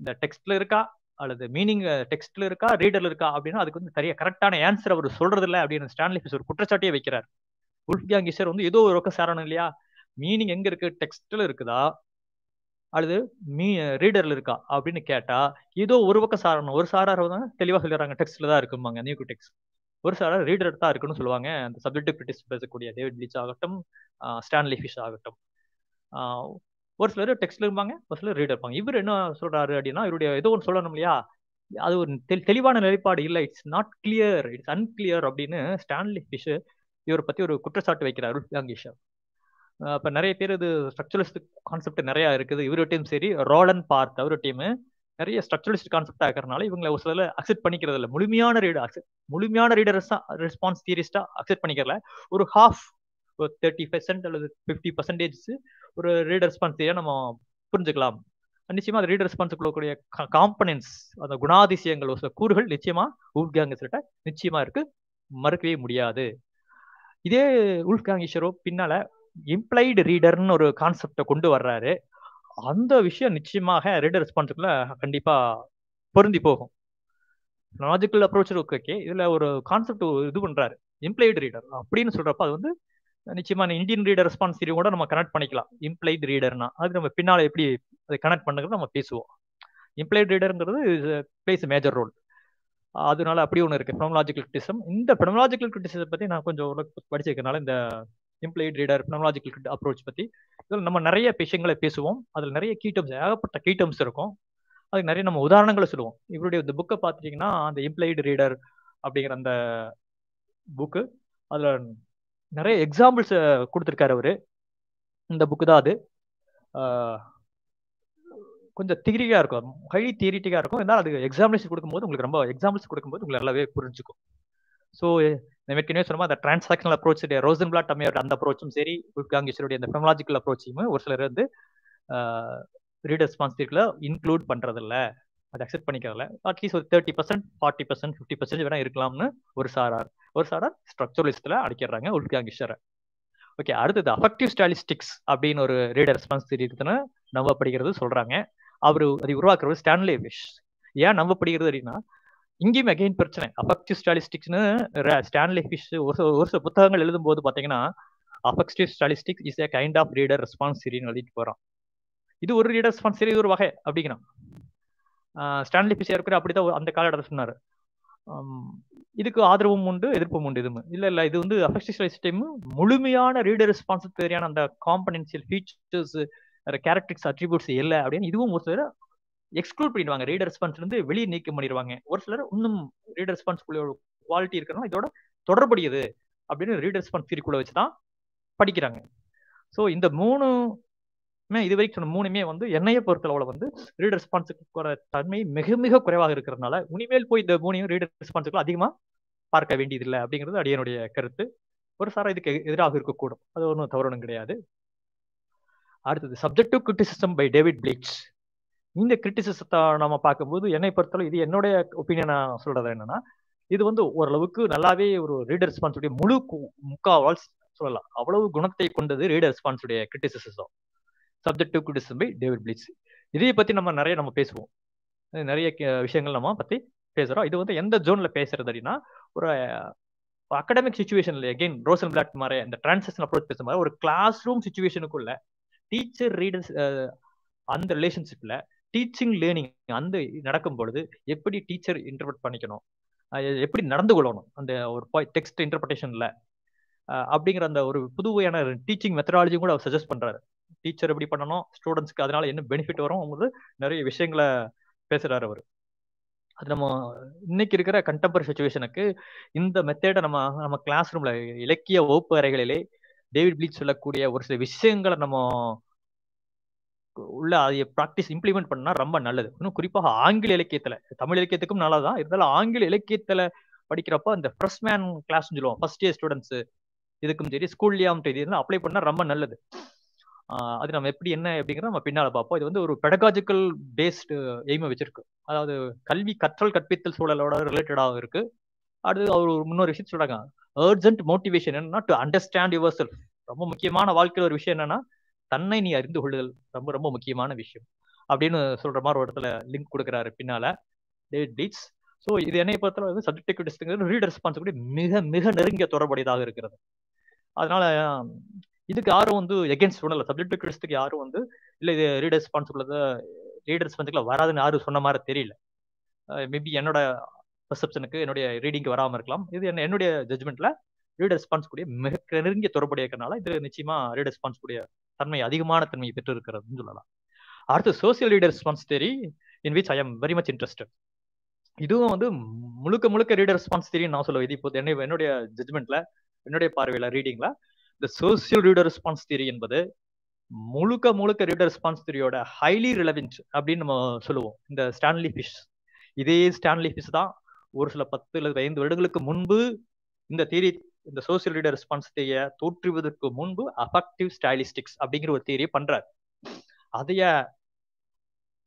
இந்த டெக்ஸ்ட்ல இருக்கா அல்லது மீனிங் டெக்ஸ்ட்ல இருக்கா ரீடர்ல இருக்கா அப்படின்னா அதுக்கு வந்து சரியா கரெக்டான ஆன்சர் அவர் சொல்றது இல்லை அப்படின்னு ஸ்டான்லி பீஸ் ஒரு குற்றச்சாட்டியே வைக்கிறார் உல்ஃப் கியாங் வந்து ஏதோ ஒரு ரொக்க சாரணம் இல்லையா மீனிங் எங்க இருக்கு டெக்ஸ்ட்ல இருக்குதா அல்லது மீ ரீடர்ல இருக்கா அப்படின்னு கேட்டா ஏதோ ஒரு பக்கம் சாரணும் ஒரு சாரார் தான் தெளிவாக சொல்லிடுறாங்க டெக்ஸ்ட்ல தான் இருக்குமாங்க நியூ டெக்ஸ்ட் ஒரு சாரார் ரீடர் தான் இருக்குன்னு சொல்லுவாங்க அந்த சப்ஜெக்ட் கிரிட்டிஸ் பேசக்கூடிய டேவிட் லீச் ஆகட்டும் ஸ்டான்லி ஃபிஷ் ஆகட்டும் ஒரு சிலர் டெக்ஸ்ட்ல இருப்பாங்க ஒரு சிலர் ரீடர் இருப்பாங்க இவர் என்ன சொல்றாரு அப்படின்னா இவருடைய ஏதோ ஒன்று சொல்லணும் இல்லையா அது ஒரு தெளிவான நிலைப்பாடு இல்லை it's not clear it's unclear அப்படின்னு ஸ்டான்லி ஃபிஷ் இவரை பத்தி ஒரு குற்றச்சாட்டு வைக்கிறார் லாங்கேஷா அப்ப நிறைய பேர் இது ஸ்ட்ரக்சரலிஸ்ட் கான்செப்ட் நிறைய இருக்குது இவரு டீம் சரி ரோலன் பார்ட் அவரு டீம் நிறைய ஸ்ட்ரக்சரலிஸ்ட் கான்செப்ட் ஆகிறனால இவங்களை ஒரு சில அக்செப்ட் பண்ணிக்கிறது இல்லை முழுமையான ரீடர் அக்செப்ட் முழுமையான ரீடர்ஸ் ரெஸ்பான்ஸ் தியரிஸ்டா அக்செப்ட் பண்ணிக்கிறல ஒரு ஹாஃப் ஒரு தேர்ட்டி பெர்சென்ட் அல்லது ஃபிஃப்டி பர்சன்டேஜ் ஒரு ரீடர் ரெஸ்பான்ஸ் தியரியா நம்ம புரிஞ்சுக்கலாம் நிச்சயமா அந்த ரீடர் ரெஸ்பான்ஸுக்குள்ளக்கூடிய காம்பனன்ஸ் அந்த குணாதிசயங்கள் ஒரு சில கூறுகள் நிச்சயமா உல்ஃப்கேங் சொல்லிட்ட நிச்சயமா இருக்கு மறுக்கவே முடியாது இதே உல்காங்கீஸ்வரோ பின்னால இம்ப்ளைடு ரீடர்னு ஒரு கான்செப்டை கொண்டு வர்றாரு அந்த விஷயம் நிச்சயமாக ரீடர் ரெஸ்பான்ஸுக்குள்ள கண்டிப்பா பொருந்தி போகும் லாஜிக்கல் அப்ரோச் ஓகே இதுல ஒரு கான்செப்ட் இது பண்றாரு இம்ப்ளைடு ரீடர் அப்படின்னு சொல்றப்ப அது வந்து நிச்சயமா இந்தியன் ரீடர் ரெஸ்பான்ஸ் தியரி கூட நம்ம கனெக்ட் பண்ணிக்கலாம் இம்ப்ளைட் ரீடர்னா அது நம்ம பின்னால எப்படி அதை கனெக்ட் பண்ணுறது நம்ம பேசுவோம் இம்ப்ளைட் ரீடருங்கிறது பிளேஸ் மேஜர் ரோல் அதனால அப்படி ஒன்று இருக்கு ஃபினமலாஜிக்கல் கிரிட்டிசம் இந்த ஃபினமலாஜிக்கல் கிரிட்டிசத்தை பற்றி நான் கொஞ்சம் படிச்சிருக்கனால இந்த இம்ப்ளைட் ரீடர் பினமலாஜிக்கல் அப்ரோச் பற்றி இதில் நம்ம நிறைய விஷயங்களை பேசுவோம் அதில் நிறைய கீ ஏகப்பட்ட கீ இருக்கும் அதுக்கு நிறைய நம்ம உதாரணங்களை சொல்லுவோம் இவருடைய இந்த புக்கை பார்த்துட்டிங்கன்னா அந்த இம்ப்ளைடு ரீடர் அப்படிங்கிற அந்த புக்கு அதில் நிறைய எக்ஸாம்பிள்ஸ் கொடுத்துருக்காரு அவர் இந்த புக்கு தான் அது கொஞ்சம் திகிரியாக இருக்கும் ஹைலி தியரிட்டிக்காக இருக்கும் இருந்தாலும் அது எக்ஸாம்பிள்ஸ் கொடுக்கும்போது உங்களுக்கு ரொம்ப எக்ஸாம்பிள்ஸ் கொடுக்கும்போது உங்களுக்கு நல்லாவே புரிஞ்சுக்கும் ஸோ நம்ம ஏற்கனவே சொன்னோம் அந்த டிரான்சாக்ஷனல் அப்ரோச் ரோசன்பிளாட் அம்மையோட அந்த அப்ரோச்சும் சரி குல்காங் இஸ்வருடைய அந்த ஃபெமலாஜிக்கல் அப்ரோச்சையும் ஒரு சிலர் வந்து ரீட் ரெஸ்பான்சிபிலிட்டியில் இன்க்ளூட் பண்ணுறதில்ல அதை அக்செப்ட் பண்ணிக்கிறதில்ல அட்லீஸ்ட் ஒரு thirty percent forty percent fifty percent வேணா இருக்கலாம்னு ஒரு சாரார் ஒரு சாரார் ஸ்ட்ரக்சரலிஸ்டில் அடிக்கிறாங்க உல்காங் ஓகே அடுத்தது அஃபெக்டிவ் ஸ்டாலிஸ்டிக்ஸ் அப்படின்னு ஒரு ரீடர் ரெஸ்பான்ஸ் இருக்குதுன்னு நம்ம படிக்கிறது சொல்கிறாங்க அவர் அதை உருவாக்குறது ஸ்டான்லே விஷ் ஏன் நம்ப படிக்கிறது அப்படின்னா இங்கேயும் அகைன் பிரச்சனை அஃபெக்டிவ் ஸ்டாலிஸ்டிக்ஸ்னு ஸ்டான்லி ஃபிஷ் ஒரு ஒரு சில புத்தகங்கள் எழுதும் போது பார்த்தீங்கன்னா affective stylistics is a kind of reader response சரின்னு எழுதிட்டு போகிறான் இது ஒரு ரீடர் ரெஸ்பான்ஸ் இது ஒரு வகை அப்படிங்கிறான் ஸ்டான்லி ஃபிஷ் இருக்கிற அப்படி தான் அந்த காலகட்டத்தில் சொன்னார் இதுக்கு ஆதரவும் உண்டு எதிர்ப்பும் உண்டு இதுவும் இல்லை இல்லை இது வந்து அஃபெக்டிவ் ஸ்டாலிஸ்டிக் முழுமையான ரீடர் ரெஸ்பான்ஸ் தேவையான அந்த காம்பனன்சியல் ஃபீச்சர்ஸ் கேரக்டரிக்ஸ் அட்ரிபியூட்ஸ் இல்லை அப்படின்னு இதுவும் ஒரு சில எக்ஸ்க்ளூட் பண்ணிடுவாங்க ரீடர் ரெஸ்பான்ஸ்ல இருந்து வெளியே நீக்கம் பண்ணிடுவாங்க ஒரு சிலர் இன்னும் ரீடர் ரெஸ்பான்ஸ் குவாலிட்டி இருக்கணும் இதோட தொடர்புடையது அப்படின்னு ரீடர் ரெஸ்பான்ஸ் திரிக்குள்ள வச்சுதான் படிக்கிறாங்க ஸோ இந்த மூணு இது வரைக்கும் சொன்ன மூணுமே வந்து என்னைய பொறுத்தளவுல வந்து ரீடர் ரெஸ்பான்ஸுக்கு தன்மை மிக மிக குறைவாக இருக்கிறதுனால இனிமேல் போய் இந்த மூணையும் ரீடர் ரெஸ்பான்ஸுக்கு அதிகமா பார்க்க வேண்டியதில்லை அப்படிங்கிறது அடியனுடைய கருத்து ஒரு சார இதுக்கு எதிராக இருக்கக்கூடும் அது ஒன்றும் தவறணும் கிடையாது அடுத்தது subjective criticism by David Bleich இந்த கிரிட்டிசிசத்தை நம்ம பார்க்கும்போது என்னை பொறுத்தளவு இது என்னுடைய ஒப்பீனியன் நான் சொல்றது என்னன்னா இது வந்து ஓரளவுக்கு நல்லாவே ஒரு ரீடர் ரெஸ்பான்ஸுடைய முழு முக்காவால் சொல்லலாம் அவ்வளவு குணத்தை கொண்டது ரீடர் ரெஸ்பான்ஸுடைய criticism subjective criticism by David Bleich இதை பத்தி நம்ம நிறைய நம்ம பேசுவோம் நிறைய விஷயங்கள் நம்ம பத்தி பேசுறோம் இது வந்து எந்த ஜோன்ல பேசுறது அப்படின்னா ஒரு அகடமிக் சுச்சுவேஷன்ல எகெயின் ரோசன் பிளாட் மாதிரி அந்த டிரான்சேஷன் அப்ரோச் பேசுற மாதிரி ஒரு கிளாஸ் ரூம் சுச்சுவேஷனுக்குள்ள டீச்சர் ரீடர்ஸ் அந்த ரிலேஷன்ஷிப்ல டீச்சிங் லேர்னிங் அந்த நடக்கும் பொழுது எப்படி டீச்சர் இன்டர்பிரட் பண்ணிக்கணும் எப்படி நடந்து கொள்ளணும் அந்த ஒரு டெக்ஸ்ட் இன்டர்பிரேஷன்ல அப்படிங்கிற அந்த ஒரு புதுவையான டீச்சிங் மெத்தடாலஜியும் கூட அவர் சஜஸ்ட் பண்றாரு டீச்சர் எப்படி பண்ணணும் ஸ்டூடெண்ட்ஸ்க்கு அதனால என்ன பெனிஃபிட் வரும் அவங்களுக்கு நிறைய விஷயங்களை பேசுறாரு அவர் அது நம்ம இன்னைக்கு இருக்கிற கண்டெம்பரரி சுச்சுவேஷனுக்கு இந்த மெத்தேடை நம்ம நம்ம கிளாஸ் ரூம்ல இலக்கிய வகுப்பு அறைகளிலே டேவிட் பிளீச் சொல்லக்கூடிய ஒரு சில விஷயங்களை நம்ம உள்ள அதை ப்ராக்டிஸ் இம்ப்ளிமெண்ட் பண்ணா ரொம்ப நல்லது இன்னும் குறிப்பாக ஆங்கில இலக்கியத்துல தமிழ் இலக்கியத்துக்கும் நல்லதான் இருந்தாலும் ஆங்கில இலக்கியத்துல படிக்கிறப்ப அந்த ஃப்ரெஷ் மேன் கிளாஸ் சொல்லுவோம் ஃபர்ஸ்ட் இயர் ஸ்டூடெண்ட்ஸ் இதுக்கும் சரி ஸ்கூல்லையாம் இது அப்ளை பண்ணா ரொம்ப நல்லது அது நம்ம எப்படி என்ன அப்படிங்கிறத நம்ம பின்னால் பார்ப்போம் இது வந்து ஒரு பெடகாஜிக்கல் பேஸ்டு எய்மை வச்சிருக்கு அதாவது கல்வி கற்றல் கற்பித்தல் சூழலோட ரிலேட்டடாகவும் இருக்கு அடுத்து அவர் முன்னொரு விஷயம் சொல்றாங்க அர்ஜென்ட் மோட்டிவேஷன் என்னன்னா டு அண்டர்ஸ்டாண்ட் யுவர் செல்ஃப் ரொம்ப முக்கியமான வாழ்க்கையில் ஒரு விஷயம் என்னன்னா தன்னை நீ அறிந்து கொள்ளுதல் ரொம்ப ரொம்ப முக்கியமான விஷயம் அப்படின்னு சொல்ற மாதிரி ஒரு இடத்துல லிங்க் கொடுக்குறாரு பின்னால டேவிட் பீட்ஸ் ஸோ இது என்னை பொறுத்தவரை வந்து சப்ஜெக்ட் எக்யூட்டிஸ்ங்கிறது ரீட் ரெஸ்பான்சிபிலிட்டி மிக மிக நெருங்கிய தொடர்புடையதாக இருக்கிறது அதனால இதுக்கு யாரும் வந்து எகென்ஸ்ட் சொல்லல சப்ஜெக்ட் கிடைச்சதுக்கு யாரும் வந்து இல்லை இது ரீட் ரெஸ்பான்சிபிள் ரீட் ரெஸ்பான்சிபிள் வராதுன்னு யாரும் சொன்ன மாதிரி தெரியல மேபி என்னோட பர்செப்ஷனுக்கு என்னுடைய ரீடிங்க்கு வராமல் இருக்கலாம் இது என்ன என்னுடைய ஜட்மெண்ட்ல ரீட் ரெஸ்பான்ஸ் கூடிய மிக நெருங்கிய தொடர்புடைய இருக்கிறனால இது நிச்சயமா ரீட் ரெஸ்பான்ஸ் கூடிய தன்மை அதிகமான தன்மை இருக்கிறதுன்னு சொல்லலாம் அடுத்து social reader response theory in which I am very much interested இதுவும் வந்து முழுக்க முழுக்க ரீடர் ரெஸ்பான்ஸ் தெரியும் நான் சொல்லுவேன் இது இப்போ என்ன என்னுடைய ஜட்மெண்ட்ல என்னுடைய பார்வையில ரீடிங்ல இந்த சோசியல் ரீடர் ரெஸ்பான்ஸ் தெரியும் என்பது முழுக்க முழுக்க ரீடர் ரெஸ்பான்ஸ் தெரியோட ஹைலி ரிலவென்ட் அப்படின்னு நம்ம சொல்லுவோம் இந்த ஸ்டான்லி ஃபிஷ் இதே ஸ்டான்லி ஃபிஷ் தான் ஒரு சில பத்து இல்லை ஐந்து வருடங்களுக்கு முன்பு இந்த தியரி இந்த சோசியல் லீடர் ரெஸ்பான்ஸ் தோற்றுவதற்கு முன்பு அஃபெக்டிவ் ஸ்டைலிஸ்டிக்ஸ் அப்படிங்கிற ஒரு தேரியை பண்றாரு அதைய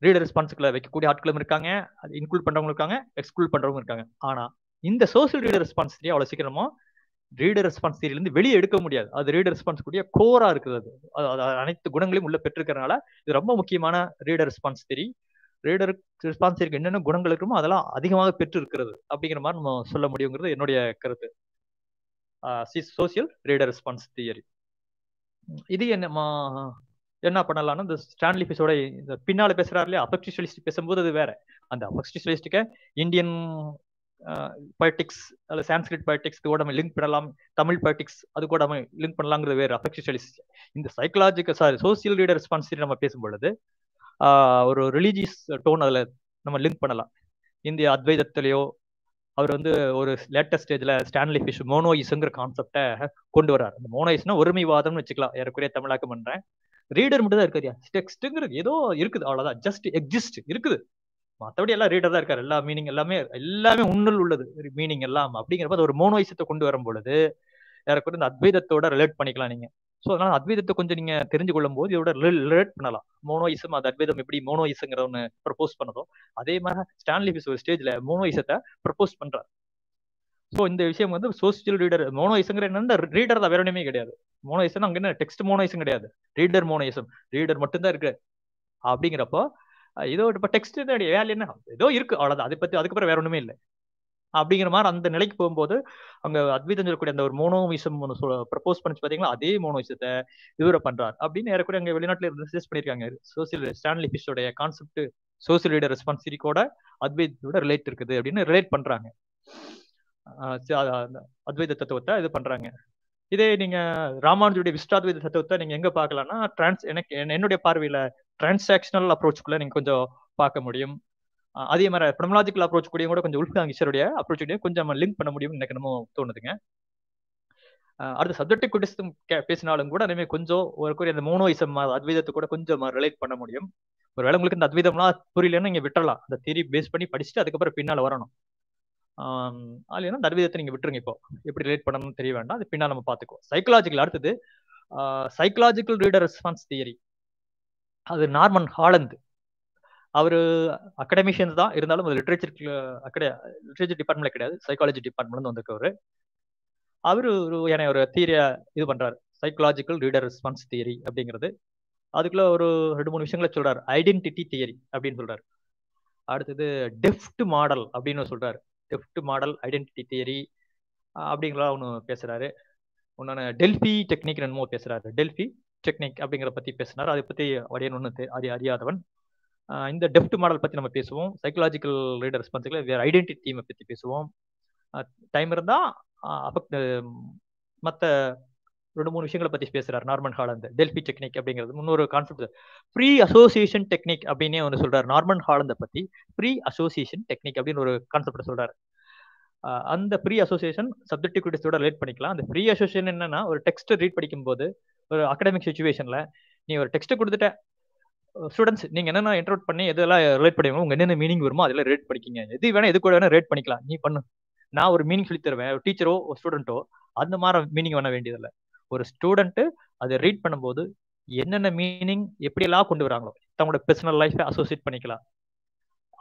ரீடர் ரெஸ்பான்ஸுக்குள்ள வைக்கக்கூடிய ஆட்களும் இருக்காங்க அது இன்க்ளூட் பண்றவங்க இருக்காங்க எக்ஸ்க்ளூட் பண்றவங்க இருக்காங்க ஆனா இந்த சோசியல் ரீடர் ரெஸ்பான்ஸ் தியரி அவ்வளவு சீக்கிரமா ரீடர் ரெஸ்பான்ஸ் இருந்து வெளியே எடுக்க முடியாது அது ரீடர் ரெஸ்பான்ஸ் கூடிய கோரா இருக்குது அது அனைத்து குணங்களையும் உள்ள பெற்றிருக்கிறதுனால இது ரொம்ப முக்கியமான reader response theory reader response என்னென்ன குணங்கள் இருக்குமோ அதெல்லாம் அதிகமாக பெற்று இருக்கிறது அப்படிங்கிற மாதிரி நம்ம சொல்ல முடியுங்கிறது என்னுடைய கருத்து சோசியல் ரீடர் ரெஸ்பான்ஸ் தியரி இது என்ன என்ன பண்ணலாம்னா இந்த ஸ்டான்லி பீஸோட இந்த பின்னால் பேசுறாரு இல்லையா அபெக்சுவலிஸ்ட் பேசும்போது அது வேற அந்த அபெக்சுவலிஸ்டுக்கு இந்தியன் பொய்டிக்ஸ் அல்ல சான்ஸ்கிரிட் பொய்டிக்ஸ்க்கு கூட நம்ம லிங்க் பண்ணலாம் தமிழ் பொய்டிக்ஸ் அது கூட நம்ம லிங்க் பண்ணலாங்கிறது வேறு அபெக்சுவலிஸ்ட் இந்த psychological sorry social reader response நம்ம பேசும்பொழுது ஒரு ரிலீஜியஸ் டோன் அதில் நம்ம லிங்க் பண்ணலாம் இந்திய அத்வைதத்திலேயோ அவர் வந்து ஒரு லேட்டஸ்ட் ஸ்டேஜ்ல ஸ்டான்லி ஃபிஷ் மோனோயிஸுங்கிற கான்செப்டை கொண்டு வர்றார் அந்த மோனோயிஸ்னா ஒருமைவாதம்னு வச்சுக்கலாம் ஏறக்குறைய தமிழாக்கம் பண்றேன் ரீடர் மட்டும் தான் இருக்காது டெக்ஸ்ட்டுங்கிறது ஏதோ இருக்குது அவ்வளவுதான் ஜஸ்ட் எக்ஸிஸ்ட் இருக்குது மற்றபடி எல்லாம் ரீடர் தான் இருக்காரு எல்லா மீனிங் எல்லாமே எல்லாமே உண்ணில் உள்ளது மீனிங் எல்லாம் அப்படிங்கிறப்ப அது ஒரு மோனோயிசத்தை கொண்டு வரும் பொழுது ஏறக்குறைய இந்த அத்வைதத்தோட ரிலேட் பண்ணிக்கலாம் நீங்க ஸோ அதனால அத்வைதத்தை கொஞ்சம் நீங்க தெரிஞ்சு கொள்ளும் போது இதோட ரிலேட் பண்ணலாம் மோனோயிசம் அது அத்வைதம் எப்படி மோனோயிசங்கிற ஒன்று ப்ரப்போஸ் பண்ணதோ அதே மாதிரி ஸ்டான்லி பிஸ் ஒரு ஸ்டேஜ்ல மோனோயிசத்தை ப்ரப்போஸ் பண்றாரு ஸோ இந்த விஷயம் வந்து சோசியல் ரீடர் மோனோயிசங்கிற என்ன ரீடர் தான் வேற ஒன்றுமே கிடையாது மோனோயிசம் அங்கே என்ன டெக்ஸ்ட் மோனோயிசம் கிடையாது ரீடர் மோனோயிசம் ரீடர் மட்டும்தான் இருக்கு அப்படிங்கிறப்போ ஏதோ இப்போ டெக்ஸ்ட் வேலை என்ன ஏதோ இருக்கு அவ்வளோதான் அதை பத்தி அதுக்கப்புறம் வேற ஒன்றுமே இல்லை அப்படிங்கிற மாதிரி அந்த நிலைக்கு போகும்போது அங்க அத்வைதம் சொல்லக்கூடிய அந்த ஒரு மோனோவிசம் ஒன்று சொல் ப்ரப்போஸ் பண்ணி பாத்தீங்களா அதே மோனோவிசத்தை விவரம் பண்றாரு அப்படின்னு ஏறக்கூடிய அங்க வெளிநாட்டுல ரிசர்ச் பண்ணிருக்காங்க சோசியல் ஸ்டான்லி பிஷோடைய கான்செப்ட் சோசியல் லீடர் கூட அத்வைத்தோட ரிலேட் இருக்குது அப்படின்னு ரிலேட் பண்றாங்க அத்வைத தத்துவத்தை இது பண்றாங்க இதே நீங்க ராமானுஜுடைய விஷ்டாத்வைத தத்துவத்தை நீங்க எங்க பாக்கலாம்னா டிரான்ஸ் எனக்கு என்னுடைய பார்வையில டிரான்சாக்ஷனல் அப்ரோச்சுக்குள்ள நீங்க கொஞ்சம் பார்க்க முடியும் அதே மாதிரி பிரமலாஜிக்கல் அப்ரோச் கூட கூட கொஞ்சம் உல்ஃபிகாங் இஷருடைய அப்ரோச் கூட கொஞ்சம் நம்ம லிங்க் பண்ண முடியும்னு எனக்கு நம்ம தோணுதுங்க அடுத்த சப்ஜெக்ட் குடிசம் பேசினாலும் கூட இனிமேல் கொஞ்சம் ஒரு அந்த மோனோயிசம் அத்வைதத்தை கூட கொஞ்சம் ரிலேட் பண்ண முடியும் ஒரு வேலை உங்களுக்கு இந்த அத்வைதம்லாம் புரியலன்னா நீங்கள் விட்டுறலாம் அந்த தியரி பேஸ் பண்ணி படிச்சுட்டு அதுக்கப்புறம் பின்னால் வரணும் அதுலன்னா அந்த அத்வைதத்தை நீங்கள் விட்டுருங்க இப்போ எப்படி ரிலேட் பண்ணணும்னு தெரிய வேண்டாம் அது பின்னால் நம்ம பார்த்துக்குவோம் சைக்கலாஜிக்கல் அடுத்தது சைக்கலாஜிக்கல் ரீடர் ரெஸ்பான்ஸ் தியரி அது நார்மன் ஹாலந்து அவர் அகடமிஷியன்ஸ் தான் இருந்தாலும் அது லிட்ரேச்சர் அக்கடைய லிட்ரேச்சர் டிபார்ட்மெண்ட் கிடையாது சைக்காலஜி டிபார்ட்மெண்ட்ல வந்திருக்கவர் அவர் ஒரு என ஒரு தீரியை இது பண்றாரு சைக்கலாஜிக்கல் ரீடர் ரெஸ்பான்ஸ் தியரி அப்படிங்கிறது அதுக்குள்ள ஒரு ரெண்டு மூணு விஷயங்களை சொல்றாரு ஐடென்டிட்டி தியரி அப்படின்னு சொல்றாரு அடுத்தது டெஃப்ட் மாடல் அப்படின்னு சொல்றாரு டெஃப்ட் மாடல் ஐடென்டிட்டி தியரி அப்படிங்கிறத ஒன்று பேசுறாரு இன்னொன்று டெல்ஃபி டெக்னிக் என்னமோ பேசுறாரு டெல்ஃபி டெக்னிக் அப்படிங்கிற பத்தி பேசினார் அதை பத்தி அடியன் ஒன்று அது அறியாதவன் இந்த டெப்ட் மாடல் பற்றி நம்ம பேசுவோம் சைக்கலாஜிக்கல் ரீடர் ரெஸ்பான்சிபிள் வேறு ஐடென்டிட்டி தீமை பற்றி பேசுவோம் டைம் இருந்தால் அஃபெக்ட் மற்ற ரெண்டு மூணு விஷயங்களை பற்றி பேசுகிறார் நார்மன் அந்த டெல்பி டெக்னிக் அப்படிங்கிறது இன்னொரு கான்செப்ட் ஃப்ரீ அசோசியேஷன் டெக்னிக் அப்படின்னே ஒன்று சொல்கிறார் நார்மன் ஹாலந்தை பற்றி ஃப்ரீ அசோசியேஷன் டெக்னிக் அப்படின்னு ஒரு கான்செப்ட் சொல்கிறார் அந்த ஃப்ரீ அசோசியேஷன் சப்ஜெக்டிவ் கிரிட்டிஸோட ரிலேட் பண்ணிக்கலாம் அந்த ஃப்ரீ அசோசியேஷன் என்னன்னா ஒரு டெக்ஸ்ட் ரீட் படிக்கும்போது ஒரு அகடமிக் சுச்சுவேஷனில் நீ ஒரு டெக்ஸ்ட் கொடுத்துட்ட ஸ்டூடெண்ட்ஸ் நீங்க என்னென்ன இன்ட்ரோட் பண்ணி எதெல்லாம் ரிலேட் பண்ணுவீங்க உங்க என்னென்ன மீனிங் வருமோ அதெல்லாம் ரேட் பண்ணிக்கிங்க எது வேணா எது கூட வேணா ரேட் பண்ணிக்கலாம் நீ பண்ணு நான் ஒரு மீனிங் சொல்லி தருவேன் ஒரு டீச்சரோ ஒரு ஸ்டூடெண்ட்டோ அந்த மாதிரி மீனிங் வேண வேண்டியதில்லை ஒரு ஸ்டூடெண்ட்டு அதை ரீட் பண்ணும்போது என்னென்ன மீனிங் எப்படியெல்லாம் கொண்டு வராங்களோ தங்களோட பர்சனல் லைஃப்பை அசோசியேட் பண்ணிக்கலாம்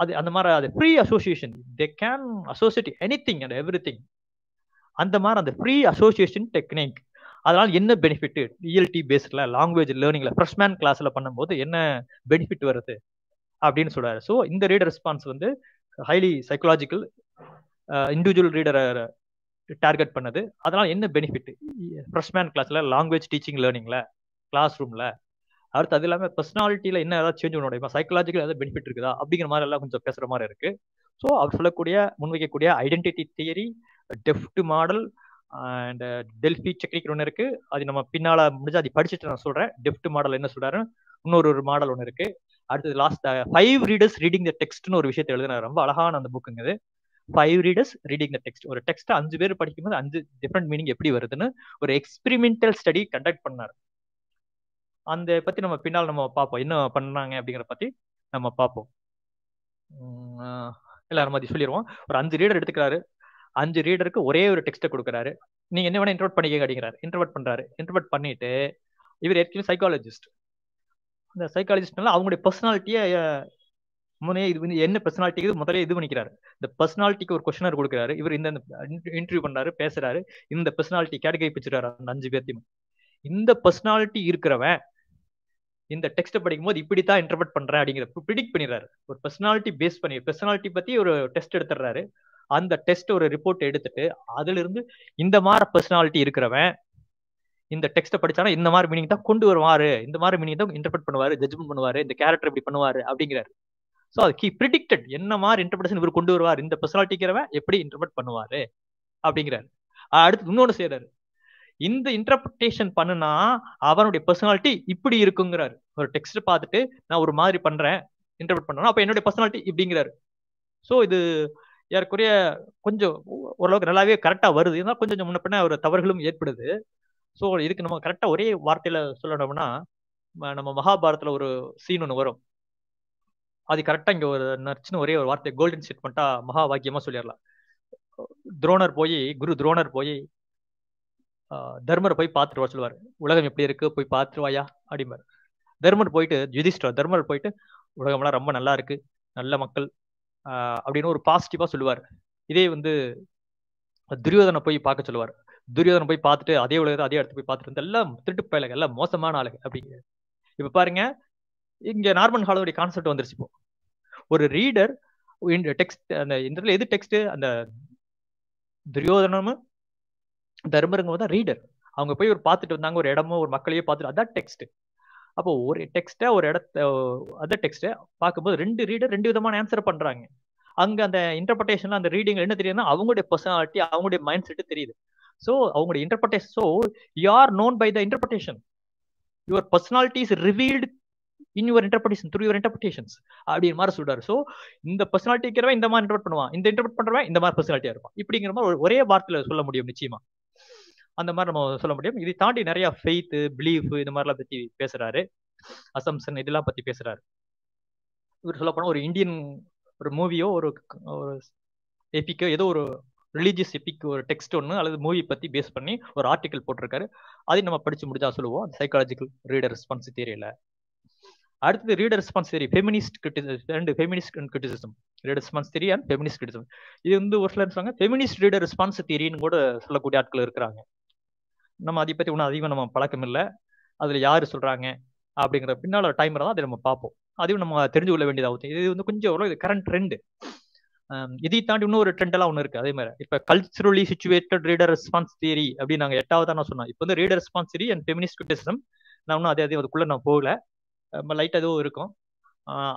அது அந்த மாதிரி அது free association they can associate anything and everything அந்த மாதிரி அந்த ஃப்ரீ அசோசியேஷன் டெக்னிக் அதனால் என்ன பெனிஃபிட் டிஎல்டி பேஸ்டில் லாங்குவேஜ் லேர்னிங்ல ஃப்ரெஷ்மேன் கிளாஸ்ல பண்ணும்போது என்ன பெனிஃபிட் வருது அப்படின்னு சொல்றாரு ஸோ இந்த ரீடர் ரெஸ்பான்ஸ் வந்து ஹைலி சைக்கலாஜிக்கல் இண்டிவிஜுவல் ரீடரை டார்கெட் பண்ணது அதனால் என்ன பெனிஃபிட் ஃப்ரெஷ்மேன் கிளாஸில் லாங்குவேஜ் டீச்சிங் லேர்னிங்கில் கிளாஸ் ரூமில் அடுத்து அது இல்லாமல் பர்சனாலிட்டியில் என்ன ஏதாவது சேஞ்ச் பண்ண முடியுமா சைக்கலாஜிக்கல் ஏதாவது பெனிஃபிட் இருக்குதா அப்படிங்கிற மாதிரி எல்லாம் கொஞ்சம் பேசுகிற மாதிரி இருக்குது ஸோ அவர் சொல்லக்கூடிய முன்வைக்கக்கூடிய ஐடென்டிட்டி தியரி டெஃப்ட் மாடல் அண்ட் டெல்ஃபி டெக்னிக் ஒன்று இருக்கு அது நம்ம பின்னால முடிஞ்சு அதை படிச்சுட்டு நான் சொல்றேன் டெஃப்ட் மாடல் என்ன சொல்றாரு இன்னொரு ஒரு மாடல் ஒன்று இருக்கு அடுத்தது last five readers reading the டெக்ஸ்ட்னு ஒரு விஷயத்தை எழுதுனா ரொம்ப அழகான அந்த புக்குங்க இது five readers reading the text ஒரு டெக்ஸ்ட் அஞ்சு பேர் படிக்கும்போது அஞ்சு டிஃப்ரெண்ட் மீனிங் எப்படி வருதுன்னு ஒரு எக்ஸ்பிரிமெண்டல் ஸ்டடி கண்டக்ட் பண்ணார் அந்த பத்தி நம்ம பின்னால் நம்ம பார்ப்போம் என்ன பண்ணாங்க அப்படிங்கிற பத்தி நம்ம பார்ப்போம் எல்லாரும் அது சொல்லிடுவோம் ஒரு அஞ்சு ரீடர் எடுத்துக்கிறாரு அஞ்சு ரீடருக்கு ஒரே ஒரு டெக்ஸ்ட்டை கொடுக்குறாரு நீங்க என்ன வேணால் இன்ட்ரோட் பண்ணிக்க அப்படிங்கிறாரு இன்ட்ரோட் பண்றாரு இன்ட்ரவெட் பண்ணிட்டு இவர் ஏற்கனவே சைக்காலஜிஸ்ட் இந்த சைக்காலஜிஸ்ட்னால அவங்களுடைய பர்சனாலிட்டியை முன்னே இது வந்து என்ன பர்சனாலிட்டிக்கு முதல்ல இது பண்ணிக்கிறாரு இந்த பர்சனாலிட்டிக்கு ஒரு கொஸ்டினர் கொடுக்குறாரு இவர் இந்த இன்டர்வியூ பண்றாரு பேசுறாரு இந்த பர்சனாலிட்டி கேட்டகரி பிடிச்சிட்டாரு அந்த அஞ்சு பேர்த்தையும் இந்த பர்சனாலிட்டி இருக்கிறவன் இந்த டெக்ஸ்ட் படிக்கும் போது தான் இன்டர்பிரட் பண்றேன் அப்படிங்கிற ப்ரிடிக் பண்ணிடுறாரு ஒரு பர்சனாலிட்டி பேஸ் பண்ணி பர்சனாலிட்டி பற்றி ஒரு டெஸ்ட் எடுத்துடுறாரு அந்த டெஸ்ட் ஒரு ரிப்போர்ட் எடுத்துட்டு அதுல இருந்து இந்த மாதிரி பர்சனாலிட்டி இருக்கிறவன் இந்த டெக்ஸ்ட்டை படிச்சானா இந்த மாதிரி மீனிங் தான் கொண்டு வருவாரு இந்த மாதிரி மீனிங் தான் இன்டர்பிரட் பண்ணுவாரு ஜட்ஜ்மெண்ட் பண்ணுவாரு இந்த கேரக்டர் இப்படி பண்ணுவாரு அப்படிங்கிறாரு ஸோ அது கீ ப்ரிடிக்டட் என்ன மாதிரி இன்டர்பிரேஷன் இவர் கொண்டு வருவார் இந்த பர்சனாலிட்டிக்கிறவன் எப்படி இன்டர்பிரட் பண்ணுவாரு அப்படிங்கிறாரு அடுத்து இன்னொன்று செய்யறாரு இந்த இன்டர்பிரேஷன் பண்ணுனா அவனுடைய பர்சனாலிட்டி இப்படி இருக்குங்கிறாரு ஒரு டெக்ஸ்ட் பார்த்துட்டு நான் ஒரு மாதிரி பண்றேன் இன்டர்பிரட் பண்ணணும் அப்போ என்னுடைய பர்சனாலிட்டி இப்படிங்கிறாரு ஸோ இது ஏற்குறைய கொஞ்சம் ஓரளவுக்கு நல்லாவே கரெக்டாக வருது இருந்தால் கொஞ்சம் முன்ன பின்ன ஒரு தவறுகளும் ஏற்படுது ஸோ இதுக்கு நம்ம கரெக்டாக ஒரே வார்த்தையில் சொல்லணும்னா நம்ம மகாபாரத்தில் ஒரு சீன் ஒன்று வரும் அது கரெக்டாக இங்கே ஒரு நச்சுன்னு ஒரே ஒரு வார்த்தை கோல்டன் ஸ்டேட்மெண்ட்டாக மகா வாக்கியமாக சொல்லிடலாம் துரோணர் போய் குரு துரோணர் போய் தர்மர் போய் பார்த்துட்டு வர சொல்லுவார் உலகம் எப்படி இருக்கு போய் பார்த்துருவாயா அப்படிம்பார் தர்மர் போயிட்டு ஜுதிஷ்டர் தர்மர் போயிட்டு உலகம்லாம் ரொம்ப நல்லா இருக்கு நல்ல மக்கள் அப்படின்னு ஒரு பாசிட்டிவாக சொல்லுவார் இதே வந்து துரியோதனை போய் பார்க்க சொல்லுவார் துரியோதனை போய் பார்த்துட்டு அதே உலகத்தை அதே இடத்து போய் பார்த்துட்டு வந்து எல்லாம் திருட்டு பயலுங்க எல்லாம் மோசமான ஆளுங்க அப்படிங்க இப்போ பாருங்க இங்கே நார்மன் ஹாலோடைய கான்செப்ட் வந்துருச்சு இப்போ ஒரு ரீடர் டெக்ஸ்ட் அந்த இந்த எது டெக்ஸ்ட்டு அந்த துரியோதனமும் தர்மருங்க தான் ரீடர் அவங்க போய் ஒரு பார்த்துட்டு வந்தாங்க ஒரு இடமோ ஒரு மக்களையோ பார்த்துட்டு அதான் டெக்ஸ்ட்டு அப்போ ஒரு டெக்ஸ்ட ஒரு இடத்த அதர் டெக்ஸ்ட பார்க்கும்போது ரெண்டு ரீடர் ரெண்டு விதமான ஆன்சர் பண்றாங்க அங்க அந்த இன்டர்பிரேஷன்ல அந்த ரீடிங் என்ன தெரியுதுன்னா அவங்களுடைய பர்சனாலிட்டி அவங்களுடைய மைண்ட் செட்டு தெரியுது ஸோ அவங்களுடைய interpretation so you are known by the interpretation your personality is revealed in your interpretation through your interpretations அப்படிங்கிற மாதிரி சொல்றாரு ஸோ இந்த பர்சனாலிட்டி இந்த மாதிரி இன்டர்பிரட் பண்ணுவான் இந்த இன்டர்பிரட் பண்றவன் இந்த மாதிரி பர்சனாலிட்டியா இருப்பான் இப்படிங்கிற மாதிரி ஒரே வார்த்தையில சொல்ல முடியும் நிச்சயமா அந்த மாதிரி நம்ம சொல்ல முடியும் இதை தாண்டி நிறைய ஃபெய்த்து பிலீஃப் இந்த மாதிரிலாம் பற்றி பேசுறாரு அசம்சன் இதெல்லாம் பற்றி பேசுறாரு இவர் சொல்ல ஒரு இந்தியன் ஒரு மூவியோ ஒரு ஒரு எபிக்கோ ஏதோ ஒரு ரிலீஜியஸ் எப்பிக் ஒரு டெக்ஸ்ட் ஒன்று அல்லது மூவி பற்றி பேஸ் பண்ணி ஒரு ஆர்டிக்கல் போட்டிருக்காரு அதை நம்ம படித்து முடிஞ்சா சொல்லுவோம் அந்த சைக்காலஜிக்கல் ரீடர் ரெஸ்பான்ஸ் தேரியில் அடுத்தது reader response theory feminist criticism ரெண்டு feminist and criticism reader response theory and feminist criticism இது வந்து ஒரு சிலர் சொல்லுவாங்க ஃபெமினிஸ்ட் ரீடர் ரெஸ்பான்ஸ் தேரின்னு கூட சொல்லக்கூடிய ஆட்கள் இருக்கிறாங்க நம்ம அதை பற்றி ஒன்றும் அதிகமாக நம்ம பழக்கம் இல்லை அதில் யார் சொல்கிறாங்க அப்படிங்கிற பின்னால் டைமரை தான் அதை நம்ம பார்ப்போம் அதையும் நம்ம தெரிஞ்சு கொள்ள வேண்டியதாகும் இது வந்து கொஞ்சம் ஓரளவு இது கரண்ட் ட்ரெண்டு இதை தாண்டி இன்னும் ஒரு ட்ரெண்டெல்லாம் ஒன்று இருக்குது அதே மாதிரி இப்போ culturally situated reader response theory அப்படின்னு நாங்கள் எட்டாவது நான் சொன்னோம் இப்போ வந்து reader response theory and feminist criticism நான் இன்னும் அதே அதே அதுக்குள்ளே நான் போகல நம்ம லைட்டாக எதுவும் இருக்கும்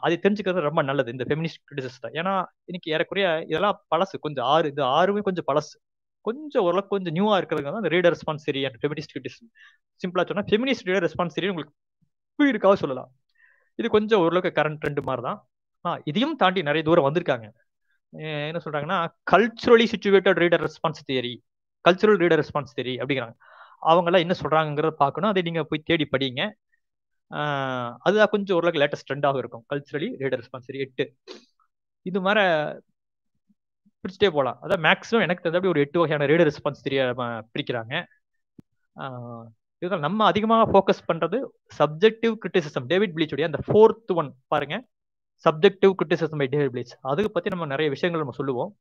அது தெரிஞ்சுக்கிறது ரொம்ப நல்லது இந்த ஃபெமினிஸ்ட் தான் ஏன்னா இன்னைக்கு ஏறக்குறைய இதெல்லாம் பழசு கொஞ்சம் ஆறு இந்த ஆறுமே கொஞ்சம் பழசு கொஞ்சம் ஓரளவுக்கு கொஞ்சம் நியூவா இருக்கிறது அந்த ரீடர் ரெஸ்பான்ஸ் சரி அண்ட் ஃபெமினிஸ்ட் கிரிட்டிசம் சிம்பிளா சொன்னா ஃபெமினிஸ்ட் ரீடர் ரெஸ்பான்ஸ் சரி உங்களுக்கு புரியிருக்காக சொல்லலாம் இது கொஞ்சம் ஓரளவுக்கு கரண்ட் ட்ரெண்ட் மாதிரி தான் ஆ இதையும் தாண்டி நிறைய தூரம் வந்திருக்காங்க என்ன சொல்றாங்கன்னா culturally situated reader response theory cultural reader response theory அப்படிங்கிறாங்க அவங்களாம் என்ன சொல்றாங்கிறத பார்க்கணும் அதை நீங்க போய் தேடி படிங்க அதுதான் கொஞ்சம் ஓரளவுக்கு லேட்டஸ்ட் ட்ரெண்டாக இருக்கும் கல்ச்சுரலி ரீடர் ரெஸ்பான்ஸ் எட்டு இது மாதிரி பிரிச்சுட்டே போகலாம் அதான் மேக்ஸிமம் எனக்கு தெரிஞ்ச அப்படி ஒரு எட்டு வகையான ரேடியோ ரெஸ்பான்ஸ் தெரிய பிரிக்கிறாங்க இதனால் நம்ம அதிகமாக ஃபோக்கஸ் பண்ணுறது சப்ஜெக்டிவ் கிரிட்டிசிசம் டேவிட் பிளீச்சுடைய அந்த ஃபோர்த் ஒன் பாருங்க subjective criticism by David Bleich அதுக்கு பற்றி நம்ம நிறைய விஷயங்கள் நம்ம சொல்லுவோம்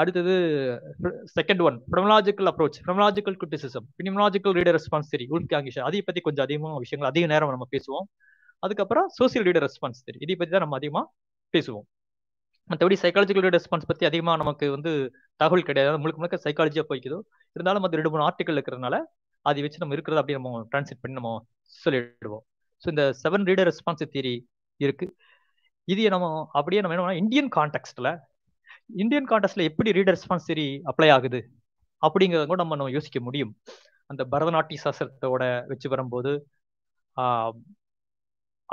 அடுத்தது second one phenomenological approach phenomenological criticism phenomenological reader response theory உல்கி ஆங்கிஷ அதை பற்றி கொஞ்சம் அதிகமாக விஷயங்கள் அதிக நேரம் நம்ம பேசுவோம் அதுக்கப்புறம் சோசியல் ரீடர் ரெஸ்பான்ஸ் தெரி இதை பற்றி தான் நம்ம அதிகமாக பேசுவோம் மற்றபடி சைக்காலஜிக்கல் ரெஸ்பான்ஸ் பற்றி அதிகமாக நமக்கு வந்து தகவல் கிடையாது முழுக்க முழுக்க சைக்காலஜியாக போய்க்குதோ இருந்தாலும் அது ரெண்டு மூணு ஆர்டிக்கல் இருக்கிறதுனால அதை வச்சு நம்ம இருக்கிறத அப்படி நம்ம டிரான்ஸ்லேட் பண்ணி நம்ம சொல்லிடுவோம் ஸோ இந்த செவன் ரீடர் ரெஸ்பான்ஸ் தியரி இருக்கு இது நம்ம அப்படியே நம்ம என்ன இந்தியன் கான்டெக்ட்ல இந்தியன் கான்டெக்ட்ல எப்படி ரீடர் ரெஸ்பான்ஸ் தியரி அப்ளை ஆகுது அப்படிங்கிறத கூட நம்ம நம்ம யோசிக்க முடியும் அந்த பரதநாட்டிய சாஸ்திரத்தோட வச்சு வரும்போது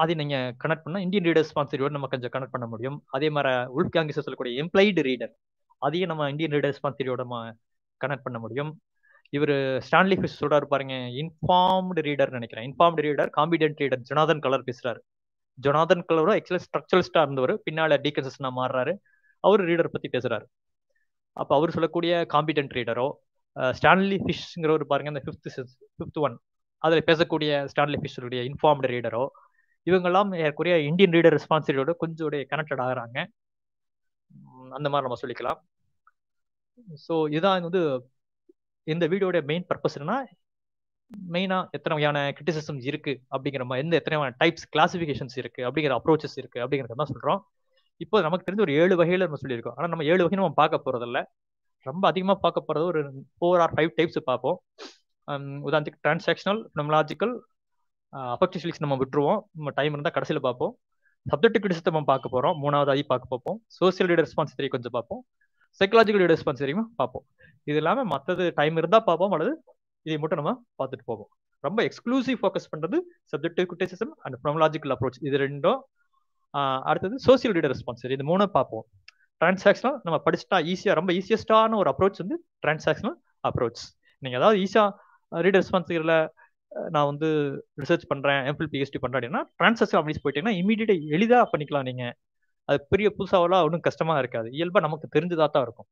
அதை நீங்க கனெக்ட் பண்ணா இந்தியன் ரீடர் ஸ்பான்சரியோட நம்ம கொஞ்சம் கனெக்ட் பண்ண முடியும் அதே மாதிரி உல்ஃப் கேங்கிஸ் சொல்லக்கூடிய எம்ப்ளாய்டு ரீடர் அதையும் நம்ம இந்தியன் ரீடர் ஸ்பான்சரியோட நம்ம கனெக்ட் பண்ண முடியும் இவர் ஸ்டான்லி ஃபிஷ் சொல்றாரு பாருங்க இன்ஃபார்ம்டு ரீடர் நினைக்கிறேன் informed reader competent reader Jonathan Culler பேசுறாரு ஜொனாதன் கலரும் ஆக்சுவலா ஸ்ட்ரக்சரலிஸ்டா இருந்தவர் பின்னால டீகன்சஸ்னா மாறுறாரு அவர் ரீடர் பத்தி பேசுறாரு அப்போ அவர் சொல்லக்கூடிய காம்பிடென்ட் ரீடரோ ஸ்டான்லி ஃபிஷ்ங்கிறவர் பாருங்க அந்த ஃபிஃப்த் ஃபிஃப்த் ஒன் அதில் பேசக்கூடிய ஸ்டான்லி ஃபிஷ்ஷருடைய இன்ஃபார்ம்டு ரீடரோ இவங்கெல்லாம் ஏற்குறைய இந்தியன் ரீடர் ரெஸ்பான்சிபிலிட்டியோட கொஞ்சம் கனெக்டட் ஆகிறாங்க அந்த மாதிரி நம்ம சொல்லிக்கலாம் ஸோ இதுதான் வந்து இந்த வீடியோட மெயின் பர்பஸ் என்னன்னா மெயினாக எத்தனை வகையான கிரிட்டிசிசம்ஸ் இருக்கு அப்படிங்கிற மாதிரி எந்த எத்தனை வகையான டைப்ஸ் கிளாசிஃபிகேஷன்ஸ் இருக்கு அப்படிங்கிற அப்ரோச்சஸ் இருக்கு அப்படிங்கிறத தான் சொல்கிறோம் இப்போ நமக்கு தெரிஞ்ச ஒரு ஏழு வகையில் நம்ம சொல்லியிருக்கோம் ஆனால் நம்ம ஏழு வகையில் நம்ம பார்க்க போகிறதில்ல ரொம்ப அதிகமாக பார்க்க போகிறது ஒரு ஃபோர் ஆர் ஃபைவ் டைப்ஸ் பார்ப்போம் உதாரணத்துக்கு டிரான்சாக்ஷனல் நம்மலாஜிக்கல் அஃபெக்டிவ்ஸ் நம்ம விட்டுருவோம் நம்ம டைம் இருந்தால் கடைசியில் பார்ப்போம் சப்ஜெக்ட் கிரிட்டிசத்தை நம்ம பார்க்க போகிறோம் மூணாவது ஆகி பார்க்க பார்ப்போம் சோசியல் லீடர் ரெஸ்பான்ஸ் தெரியும் கொஞ்சம் பார்ப்போம் சைக்கலாஜிக்கல் லீடர் ரெஸ்பான்ஸ் தியரியும் பார்ப்போம் இது இல்லாமல் மற்றது டைம் இருந்தால் பார்ப்போம் அல்லது இதை மட்டும் நம்ம பார்த்துட்டு போவோம் ரொம்ப எக்ஸ்க்ளூசிவ் ஃபோக்கஸ் பண்ணுறது subjective criticism and phenomenological approach இது ரெண்டும் அடுத்தது சோசியல் லீடர் ரெஸ்பான்ஸ் இது மூணும் பார்ப்போம் டிரான்சாக்ஷனல் நம்ம படிச்சுட்டா ஈஸியாக ரொம்ப ஈஸியஸ்டான ஒரு அப்ரோச் வந்து டிரான்சாக்ஷனல் அப்ரோச் நீங்கள் ஏதாவது ஈஸியாக ரீடர் இல்லை நான் வந்து ரிசர்ச் பண்றேன் எம்பிள் பிஹெச்டி பண்றேன் அப்படின்னா டிரான்சாக்ஷன் ஆஃபீஸ் போயிட்டீங்கன்னா இமீடியா எளிதா பண்ணிக்கலாம் நீங்க அது பெரிய புதுசாவெல்லாம் ஒன்றும் கஷ்டமா இருக்காது இயல்பா நமக்கு தெரிஞ்சதா தான் இருக்கும்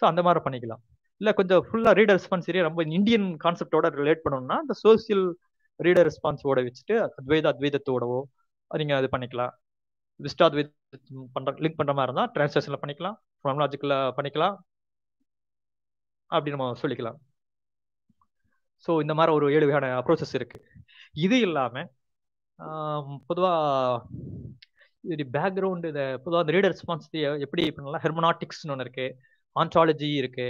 ஸோ அந்த மாதிரி பண்ணிக்கலாம் இல்ல கொஞ்சம் ஃபுல்லா ரீடர் ரெஸ்பான்ஸ் சரியா ரொம்ப இந்தியன் கான்செப்டோட ரிலேட் பண்ணணும்னா இந்த சோசியல் ரீடர் ரெஸ்பான்ஸோட வச்சுட்டு அத்வைத அத்வைதத்தோடவோ நீங்க அது பண்ணிக்கலாம் விஸ்டாத்வை பண்ற லிங்க் பண்ற மாதிரி இருந்தால் ட்ரான்ஸ்லேஷன்ல பண்ணிக்கலாம் பண்ணிக்கலாம் அப்படின்னு நம்ம சொல்லிக்கலாம் ஸோ இந்த மாதிரி ஒரு ஏழு வகையான அப்ரோச்சஸ் இருக்கு இது இல்லாம பொதுவாக பேக்ரவுண்டு இந்த பொதுவாக இந்த ரீடர் ரெஸ்பான்சிபிலிட்டி எப்படி பண்ணலாம் ஹெர்மனாட்டிக்ஸ்னு ஒன்று இருக்கு ஆன்டாலஜி இருக்கு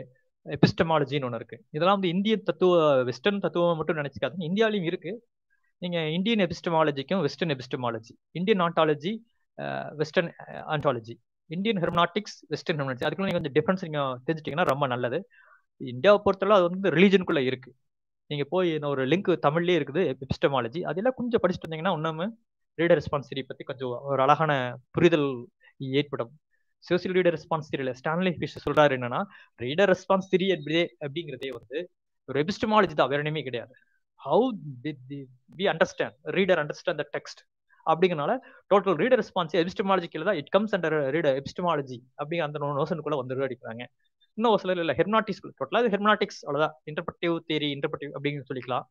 எபிஸ்டமாலஜின்னு ஒன்று இருக்கு இதெல்லாம் வந்து இந்திய தத்துவ வெஸ்டர்ன் தத்துவம் மட்டும் நினச்சிக்காது இந்தியாவிலையும் இருக்கு நீங்க இந்தியன் எபிஸ்டமாலஜிக்கும் western epistemology Indian ontology western ontology Indian hermeneutics western hermeneutics அதுக்குள்ள நீங்கள் கொஞ்சம் டிஃபரன்ஸ் நீங்கள் தெரிஞ்சிட்டிங்கன்னா ரொம்ப நல்லது இந்தியாவை பொறுத்தளவு அது வந்து ரிலீஜனுக்குள்ளே இருக்குது நீங்கள் போய் ஒரு லிங்க் தமிழ்லேயே இருக்குது எபிஸ்டமாலஜி அதெல்லாம் கொஞ்சம் படிச்சுட்டு வந்தீங்கன்னா இன்னும் ரீடர் ரெஸ்பான்ஸ் சீரி பற்றி கொஞ்சம் ஒரு அழகான புரிதல் ஏற்படும் சோசியல் ரீடர் ரெஸ்பான்ஸ் தியரியில் ஸ்டான்லி ஃபிஷ் சொல்கிறாரு என்னன்னா ரீடர் ரெஸ்பான்ஸ் திரி அப்படியே அப்படிங்கிறதே வந்து ஒரு எபிஸ்டமாலஜி தான் வேற ஒன்றுமே கிடையாது how we understand reader understand the text அப்படிங்கிறனால டோட்டல் ரீடர் ரெஸ்பான்ஸ் எபிஸ்டமாலஜி தான் it comes under reader epistemology அப்படிங்கிற அந்த நோஷனுக்குள்ள வந்து அடிக்கிறாங்க இன்னும் ஒரு சிலர் இல்லை ஹெர்னாட்டிக்ஸ் டோட்டலாக அது ஹெர்னாட்டிக்ஸ் அவ்வளோதான் இன்டர்பிரட்டிவ் தேரி இன்டர்பிரட்டிவ் அப்படின்னு சொல்லிக்கலாம்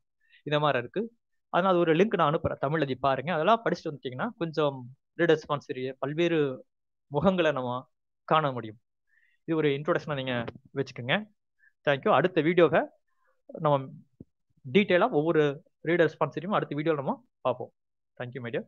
இந்த மாதிரி இருக்குது அதனால் அது ஒரு லிங்க் நான் அனுப்புகிறேன் தமிழ் அதை பாருங்க அதெல்லாம் படிச்சுட்டு வந்துட்டீங்கன்னா கொஞ்சம் ரீடர்ஸ் கான்சரிய பல்வேறு முகங்களை நம்ம காண முடியும் இது ஒரு இன்ட்ரோடக்ஷனாக நீங்கள் வச்சுக்கோங்க தேங்க்யூ அடுத்த வீடியோவை நம்ம டீட்டெயிலாக ஒவ்வொரு ரீடர் ரெஸ்பான்சிட்டியும் அடுத்த வீடியோவில் நம்ம பார்ப்போம் தேங்க்யூ மேடியா